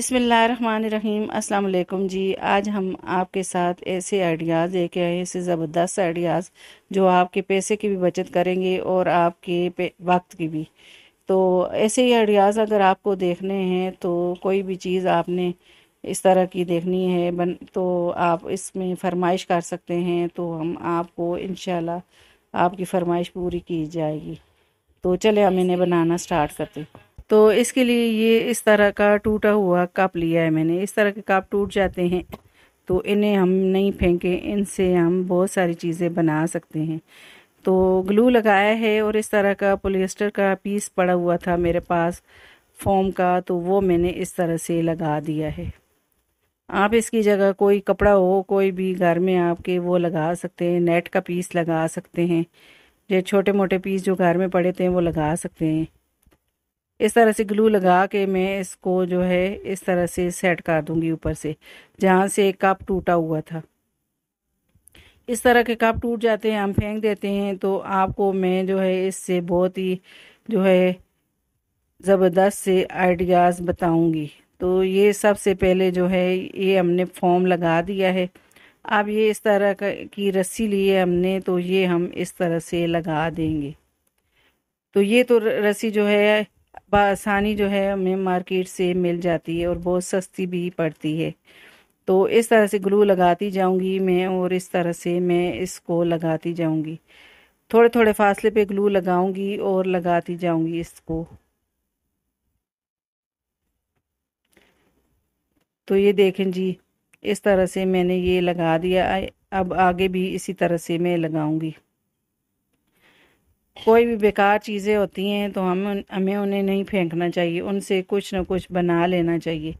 अस्सलाम अल्लाम जी आज हम आपके साथ ऐसे आइडियाज़ लेके आए ऐसे ज़बरदस्त आइडियाज़ जो आपके पैसे की भी बचत करेंगे और आपके वक्त की भी तो ऐसे ही आइडियाज़ अगर आपको देखने हैं तो कोई भी चीज़ आपने इस तरह की देखनी है बन तो आप इसमें फरमाइश कर सकते हैं तो हम आपको इन आपकी फरमाइश पूरी की जाएगी तो चले हम इन्हें बनाना स्टार्ट करते हैं तो इसके लिए ये इस तरह का टूटा हुआ कप लिया है मैंने इस तरह के कप टूट जाते हैं तो इन्हें हम नहीं फेंकें इनसे हम बहुत सारी चीज़ें बना सकते हैं तो ग्लू लगाया है और इस तरह का पोलिएस्टर का पीस पड़ा हुआ था मेरे पास फोम का तो वो मैंने इस तरह से लगा दिया है आप इसकी जगह कोई कपड़ा हो कोई भी घर में आपके वो लगा सकते हैं नेट का पीस लगा सकते हैं जो छोटे मोटे पीस जो घर में पड़े थे वो लगा सकते हैं इस तरह से ग्लू लगा के मैं इसको जो है इस तरह से सेट कर दूंगी ऊपर से जहाँ से एक कप टूटा हुआ था इस तरह के कप टूट जाते हैं हम फेंक देते हैं तो आपको मैं जो है इससे बहुत ही जो है ज़बरदस्त से आइडियाज़ बताऊंगी तो ये सबसे पहले जो है ये हमने फॉर्म लगा दिया है अब ये इस तरह की रस्सी लिए हमने तो ये हम इस तरह से लगा देंगे तो ये तो रस्सी जो है बसानी जो है हमें मार्केट से मिल जाती है और बहुत सस्ती भी पड़ती है तो इस तरह से ग्लू लगाती जाऊंगी मैं और इस तरह से मैं इसको लगाती जाऊंगी थोड़े थोड़े फासले पे ग्लू लगाऊंगी और लगाती जाऊंगी इसको तो ये देखें जी इस तरह से मैंने ये लगा दिया अब आगे भी इसी तरह से मैं लगाऊंगी कोई भी बेकार चीज़ें होती हैं तो हम हमें उन्हें नहीं फेंकना चाहिए उनसे कुछ ना कुछ बना लेना चाहिए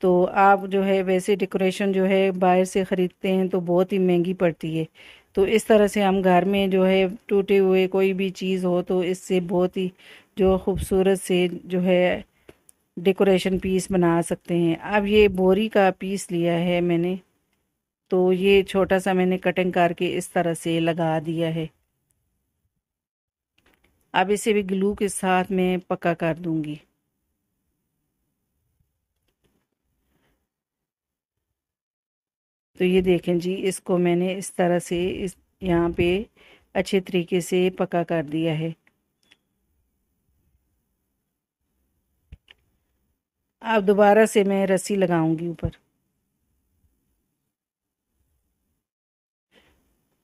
तो आप जो है वैसे डेकोरेशन जो है बाहर से ख़रीदते हैं तो बहुत ही महंगी पड़ती है तो इस तरह से हम घर में जो है टूटे हुए कोई भी चीज़ हो तो इससे बहुत ही जो खूबसूरत से जो है डेकोरेशन पीस बना सकते हैं अब ये बोरी का पीस लिया है मैंने तो ये छोटा सा मैंने कटिंग करके इस तरह से लगा दिया है अब इसे भी ग्लू के साथ मैं पक्का कर दूंगी तो ये देखें जी इसको मैंने इस तरह से इस यहाँ पे अच्छे तरीके से पक्का कर दिया है अब दोबारा से मैं रस्सी लगाऊंगी ऊपर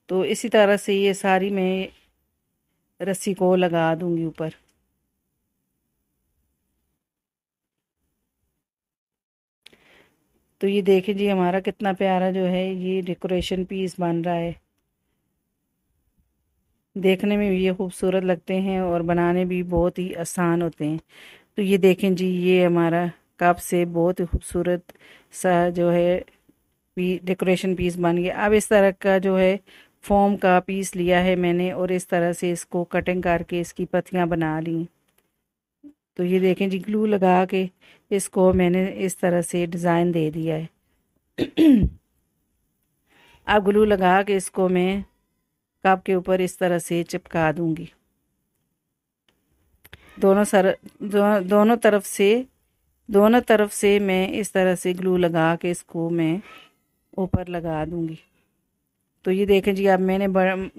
तो इसी तरह से ये सारी मैं रस्सी को लगा दूंगी ऊपर तो ये देखें जी हमारा कितना प्यारा जो है ये डेकोरेशन पीस बन रहा है देखने में भी ये खूबसूरत लगते हैं और बनाने भी बहुत ही आसान होते हैं तो ये देखें जी ये हमारा कप से बहुत ही खूबसूरत सा जो है डेकोरेशन पीस बन गया अब इस तरह का जो है फॉर्म का पीस लिया है मैंने और इस तरह से इसको कटिंग करके इसकी पत्तियाँ बना ली तो ये देखें जी ग्लू लगा के इसको मैंने इस तरह से डिज़ाइन दे दिया है अब ग्लू लगा के इसको मैं कप के ऊपर इस तरह से चिपका दूंगी दोनों सर दो, दोनों तरफ से दोनों तरफ से मैं इस तरह से ग्लू लगा के इसको मैं ऊपर लगा दूंगी तो ये देखें जी अब मैंने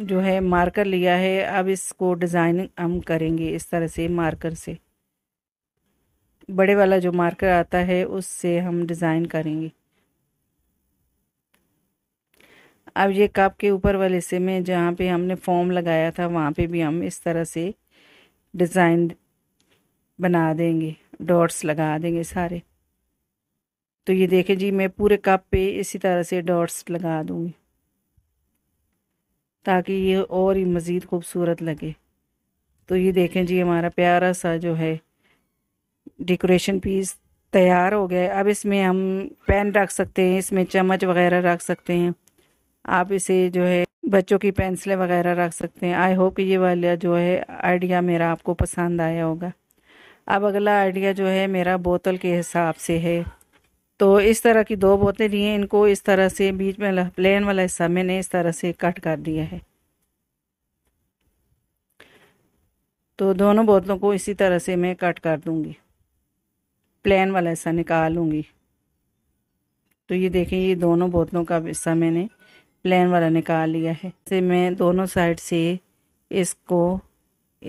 जो है मार्कर लिया है अब इसको डिज़ाइनिंग हम करेंगे इस तरह से मार्कर से बड़े वाला जो मार्कर आता है उससे हम डिज़ाइन करेंगे अब ये कप के ऊपर वाले हिस्से में जहाँ पे हमने फॉर्म लगाया था वहाँ पे भी हम इस तरह से डिज़ाइन बना देंगे डॉट्स लगा देंगे सारे तो ये देखें जी मैं पूरे कप पे इसी तरह से डॉट्स लगा दूँगी ताकि ये और ही मज़ीद खूबसूरत लगे तो ये देखें जी हमारा प्यारा सा जो है डेकोरेशन पीस तैयार हो गया है अब इसमें हम पेन रख सकते हैं इसमें चम्मच वगैरह रख सकते हैं आप इसे जो है बच्चों की पेंसिलें वगैरह रख सकते हैं आई होप ये वाला जो है आइडिया मेरा आपको पसंद आया होगा अब अगला आइडिया जो है मेरा बोतल के हिसाब से है तो इस तरह की दो बोतें दी हैं इनको इस तरह से बीच में प्लेन वाला हिस्सा मैंने इस तरह से कट कर दिया है तो दोनों बोतलों को इसी तरह से मैं कट कर दूंगी प्लेन वाला हिस्सा निकाल लूंगी तो ये देखें ये दोनों बोतलों का हिस्सा मैंने प्लेन वाला निकाल लिया है से मैं दोनों साइड से इसको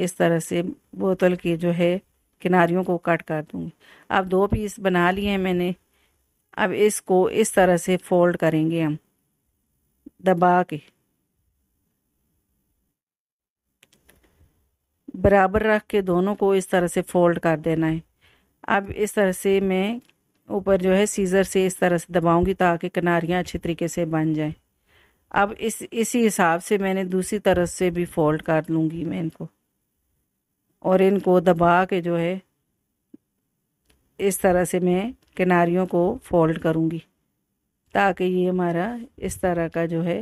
इस तरह से बोतल की जो है किनारियों को कट कर दूंगी अब दो पीस बना लिए हैं मैंने अब इसको इस तरह से फोल्ड करेंगे हम दबा के बराबर रख के दोनों को इस तरह से फोल्ड कर देना है अब इस तरह से मैं ऊपर जो है सीज़र से इस तरह से दबाऊंगी ताकि किनारियाँ अच्छे तरीके से बन जाएं अब इस इसी हिसाब से मैंने दूसरी तरफ से भी फोल्ड कर लूँगी मैं इनको और इनको दबा के जो है इस तरह से मैं किनारियों को फोल्ड करूँगी ताकि ये हमारा इस तरह का जो है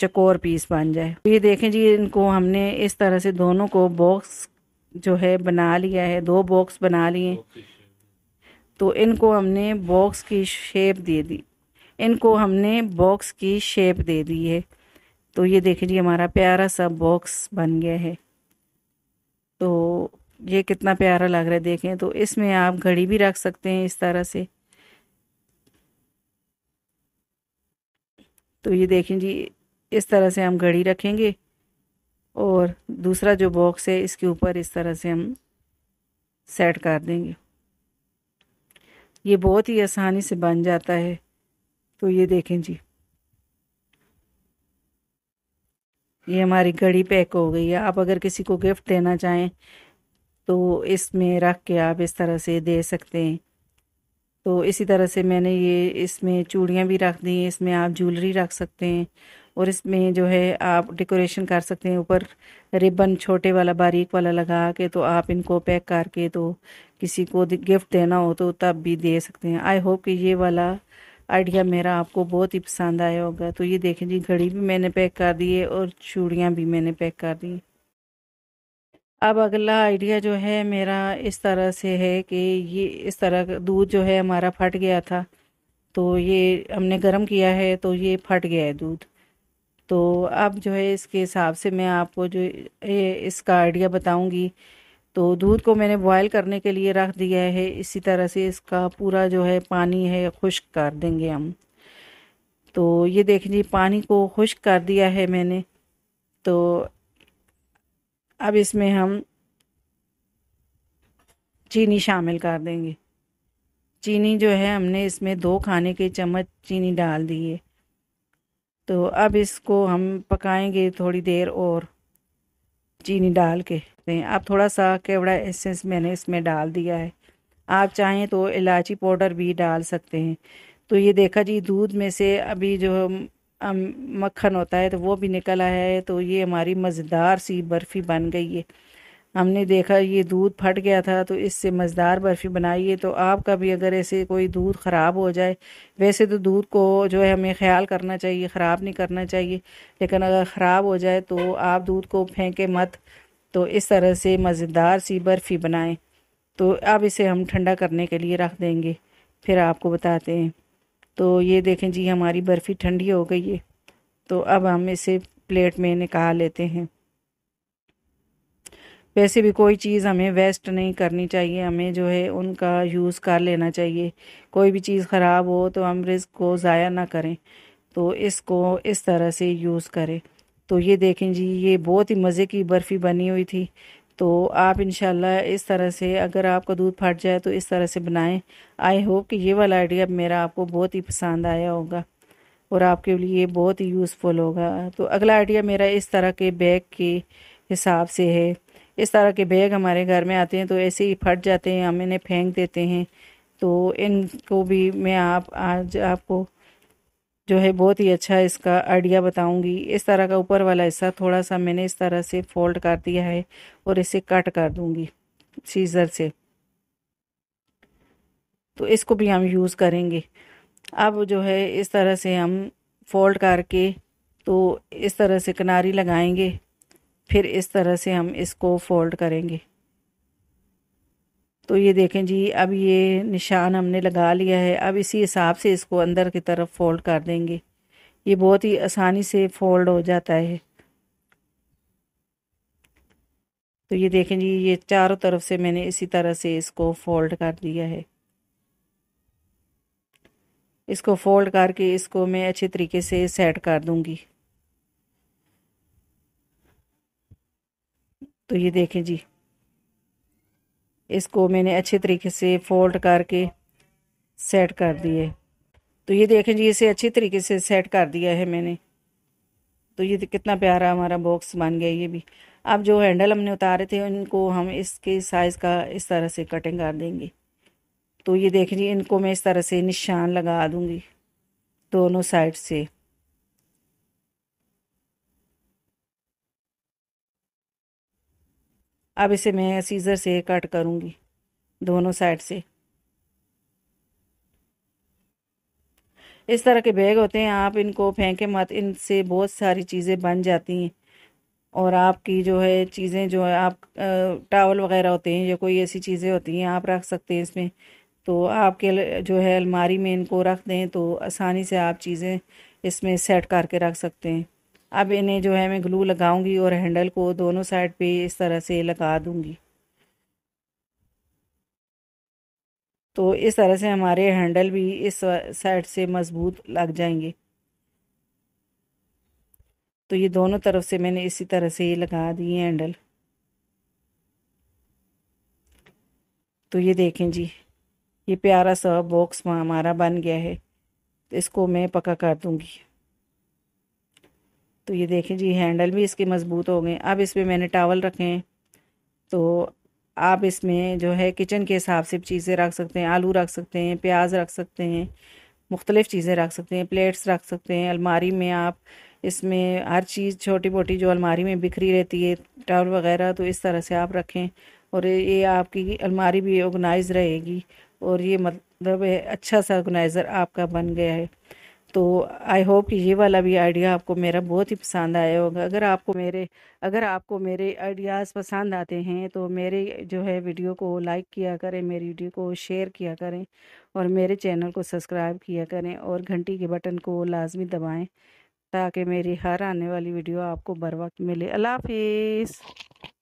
चकोर पीस बन जाए ये देखें जी इनको हमने इस तरह से दोनों को बॉक्स जो है बना लिया है दो बॉक्स बना लिए तो इनको हमने बॉक्स की शेप दे दी इनको हमने बॉक्स की शेप दे दी है तो ये देखिए जी हमारा प्यारा सा बॉक्स बन गया है तो ये कितना प्यारा लग रहा है देखें तो इसमें आप घड़ी भी रख सकते हैं इस तरह से तो ये देखें जी इस तरह से हम घड़ी रखेंगे और दूसरा जो बॉक्स है इसके ऊपर इस तरह से हम सेट कर देंगे ये बहुत ही आसानी से बन जाता है तो ये देखें जी ये हमारी घड़ी पैक हो गई है आप अगर किसी को गिफ्ट देना चाहें तो इसमें रख के आप इस तरह से दे सकते हैं तो इसी तरह से मैंने ये इसमें चूड़ियाँ भी रख दी इसमें आप ज्वेलरी रख सकते हैं और इसमें जो है आप डेकोरेशन कर सकते हैं ऊपर रिबन छोटे वाला बारीक वाला लगा के तो आप इनको पैक करके तो किसी को गिफ्ट देना हो तो तब भी दे सकते हैं आई होप कि ये वाला आइडिया मेरा आपको बहुत ही पसंद आया होगा तो ये देखें जी घड़ी भी मैंने पैक कर दी है और चूड़ियाँ भी मैंने पैक कर दी अब अगला आइडिया जो है मेरा इस तरह से है कि ये इस तरह दूध जो है हमारा फट गया था तो ये हमने गर्म किया है तो ये फट गया है दूध तो अब जो है इसके हिसाब से मैं आपको जो इसका आइडिया बताऊंगी तो दूध को मैंने बॉयल करने के लिए रख दिया है इसी तरह से इसका पूरा जो है पानी है खुश्क कर देंगे हम तो ये देखें जी पानी को खुश्क कर दिया है मैंने तो अब इसमें हम चीनी शामिल कर देंगे चीनी जो है हमने इसमें दो खाने के चम्मच चीनी डाल दी है तो अब इसको हम पकाएंगे थोड़ी देर और चीनी डाल के अब थोड़ा सा केवड़ा एसेंस मैंने इसमें डाल दिया है आप चाहें तो इलायची पाउडर भी डाल सकते हैं तो ये देखा जी दूध में से अभी जो मक्खन होता है तो वो भी निकल आया है तो ये हमारी मज़ेदार सी बर्फ़ी बन गई है हमने देखा ये दूध फट गया था तो इससे मज़ेदार बर्फ़ी बनाई है तो आपका भी अगर ऐसे कोई दूध ख़राब हो जाए वैसे तो दूध को जो है हमें ख्याल करना चाहिए ख़राब नहीं करना चाहिए लेकिन अगर ख़राब हो जाए तो आप दूध को फेंके मत तो इस तरह से मज़ेदार सी बर्फ़ी बनाएं तो अब इसे हम ठंडा करने के लिए रख देंगे फिर आपको बताते हैं तो ये देखें जी हमारी बर्फ़ी ठंडी हो गई है तो अब हम इसे प्लेट में निकाल लेते हैं वैसे भी कोई चीज़ हमें वेस्ट नहीं करनी चाहिए हमें जो है उनका यूज़ कर लेना चाहिए कोई भी चीज़ ख़राब हो तो हम रिस्क को ज़ाया ना करें तो इसको इस तरह से यूज़ करें तो ये देखें जी ये बहुत ही मज़े की बर्फ़ी बनी हुई थी तो आप इन इस तरह से अगर आपका दूध फट जाए तो इस तरह से बनाएं आई होप कि ये वाला आइडिया मेरा आपको बहुत ही पसंद आया होगा और आपके लिए बहुत ही यूज़फुल होगा तो अगला आइडिया मेरा इस तरह के बैग के हिसाब से है इस तरह के बैग हमारे घर में आते हैं तो ऐसे ही फट जाते हैं हम इन्हें फेंक देते हैं तो इनको भी मैं आप आज आपको जो है बहुत ही अच्छा इसका आइडिया बताऊंगी इस तरह का ऊपर वाला हिस्सा थोड़ा सा मैंने इस तरह से फोल्ड कर दिया है और इसे कट कर दूंगी सीज़र से तो इसको भी हम यूज़ करेंगे अब जो है इस तरह से हम फोल्ड करके तो इस तरह से किनारी लगाएंगे फिर इस तरह से हम इसको फोल्ड करेंगे तो ये देखें जी अब ये निशान हमने लगा लिया है अब इसी हिसाब से इसको अंदर की तरफ फोल्ड कर देंगे ये बहुत ही आसानी से फोल्ड हो जाता है तो ये देखें जी ये चारों तरफ से मैंने इसी तरह से इसको फोल्ड कर दिया है इसको फोल्ड करके इसको मैं अच्छे तरीके से सेट कर दूंगी तो ये देखें जी इसको मैंने अच्छे तरीके से फोल्ड करके सेट कर दिए तो ये देखें जी इसे अच्छी तरीके से सेट कर दिया है मैंने तो ये कितना प्यारा हमारा बॉक्स बन गया ये भी अब जो हैंडल हमने उतारे थे उनको हम इसके साइज़ का इस तरह से कटिंग कर देंगे तो ये देखें जी इनको मैं इस तरह से निशान लगा दूँगी दोनों साइड से अब इसे मैं सीज़र से कट करूँगी दोनों साइड से इस तरह के बैग होते हैं आप इनको फेंके मत इनसे बहुत सारी चीज़ें बन जाती हैं और आपकी जो है चीज़ें जो है आप टावल वगैरह होते हैं या कोई ऐसी चीज़ें होती हैं आप रख सकते हैं इसमें तो आपके जो है अलमारी में इनको रख दें तो आसानी से आप चीज़ें इसमें सेट करके रख सकते हैं अब इन्हें जो है मैं ग्लू लगाऊंगी और हैंडल को दोनों साइड पे इस तरह से लगा दूंगी तो इस तरह से हमारे हैंडल भी इस साइड से मज़बूत लग जाएंगे तो ये दोनों तरफ से मैंने इसी तरह से लगा दिए हैंडल तो ये देखें जी ये प्यारा सा बॉक्स हमारा बन गया है इसको मैं पका कर दूंगी तो ये देखें जी हैंडल भी इसके मज़बूत हो गए अब इसमें मैंने टावल रखे हैं तो आप इसमें जो है किचन के हिसाब से चीज़ें रख सकते हैं आलू रख सकते हैं प्याज रख सकते हैं मुख्तलिफ़ चीज़ें रख सकते हैं प्लेट्स रख सकते हैं अलमारी में आप इसमें हर चीज़ छोटी मोटी जो अलमारी में बिखरी रहती है टावल वगैरह तो इस तरह से आप रखें और ये आपकी अलमारी भी ऑर्गेनाइज रहेगी और ये मतलब अच्छा सा ऑर्गेनाइज़र आपका बन गया है तो आई होप कि ये वाला भी आइडिया आपको मेरा बहुत ही पसंद आया होगा अगर आपको मेरे अगर आपको मेरे आइडियाज़ पसंद आते हैं तो मेरे जो है वीडियो को लाइक किया करें मेरी वीडियो को शेयर किया करें और मेरे चैनल को सब्सक्राइब किया करें और घंटी के बटन को लाजमी दबाएँ ताकि मेरी हर आने वाली वीडियो आपको बर वक्त मिले अल्लाह हाफिज़